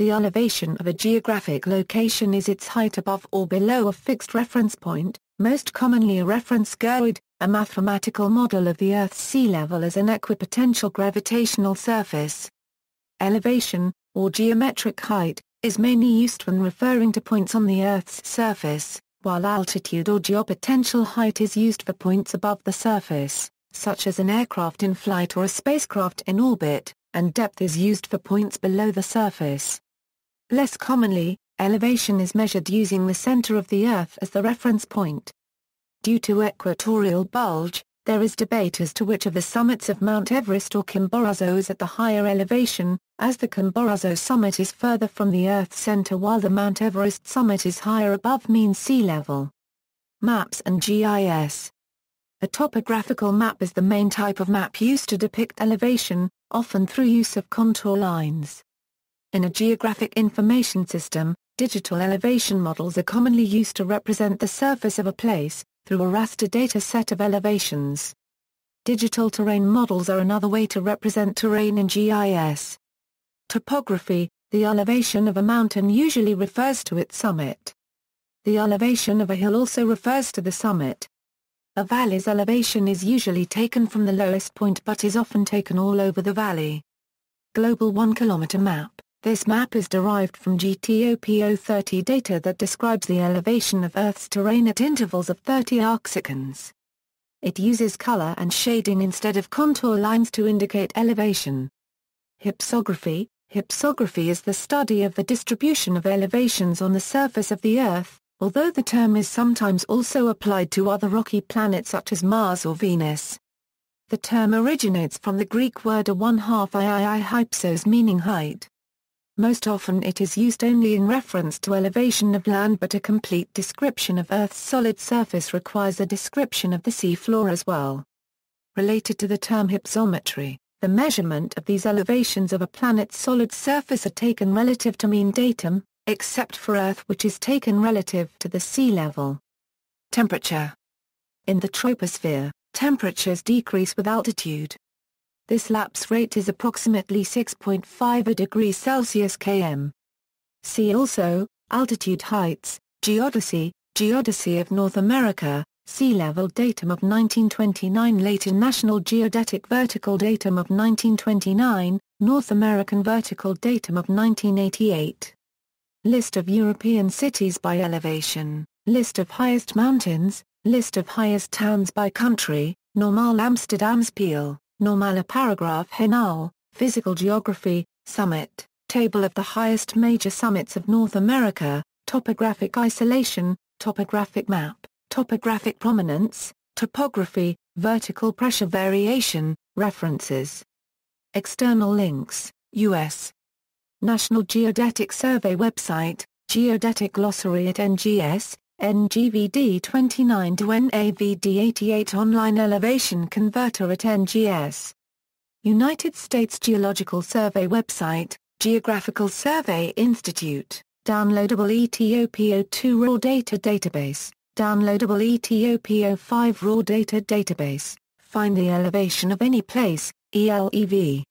The elevation of a geographic location is its height above or below a fixed reference point, most commonly a reference geoid, a mathematical model of the Earth's sea level as an equipotential gravitational surface. Elevation, or geometric height, is mainly used when referring to points on the Earth's surface, while altitude or geopotential height is used for points above the surface, such as an aircraft in flight or a spacecraft in orbit, and depth is used for points below the surface. Less commonly, elevation is measured using the center of the Earth as the reference point. Due to equatorial bulge, there is debate as to which of the summits of Mount Everest or Chimborazo is at the higher elevation, as the Chimborazo summit is further from the Earth's center while the Mount Everest summit is higher above mean sea level. Maps and GIS A topographical map is the main type of map used to depict elevation, often through use of contour lines. In a geographic information system, digital elevation models are commonly used to represent the surface of a place, through a raster data set of elevations. Digital terrain models are another way to represent terrain in GIS. Topography, the elevation of a mountain usually refers to its summit. The elevation of a hill also refers to the summit. A valley's elevation is usually taken from the lowest point but is often taken all over the valley. Global 1 km map this map is derived from GTOPO30 data that describes the elevation of Earth's terrain at intervals of 30 arcseconds. It uses color and shading instead of contour lines to indicate elevation. Hypsography Hypsography is the study of the distribution of elevations on the surface of the Earth, although the term is sometimes also applied to other rocky planets such as Mars or Venus. The term originates from the Greek word a one-half iii hypsos meaning height. Most often it is used only in reference to elevation of land but a complete description of Earth's solid surface requires a description of the sea floor as well. Related to the term hypsometry, the measurement of these elevations of a planet's solid surface are taken relative to mean datum, except for Earth which is taken relative to the sea level. Temperature In the troposphere, temperatures decrease with altitude, this lapse rate is approximately 6.5 degrees Celsius km. See also, altitude heights, geodesy, geodesy of North America, sea level datum of 1929 later National Geodetic Vertical Datum of 1929, North American Vertical Datum of 1988. List of European cities by elevation, list of highest mountains, list of highest towns by country, Normal Amsterdam's Peel. Normala paragraph Henal, Physical Geography, Summit, Table of the highest major summits of North America, Topographic Isolation, Topographic Map, Topographic Prominence, Topography, Vertical Pressure Variation, References. External links, U.S. National Geodetic Survey website, Geodetic Glossary at NGS, NGVD 29 to NAVD 88 online elevation converter at NGS. United States Geological Survey website, Geographical Survey Institute, downloadable ETOPO2 raw data database, downloadable ETOPO5 raw data database, find the elevation of any place, ELEV,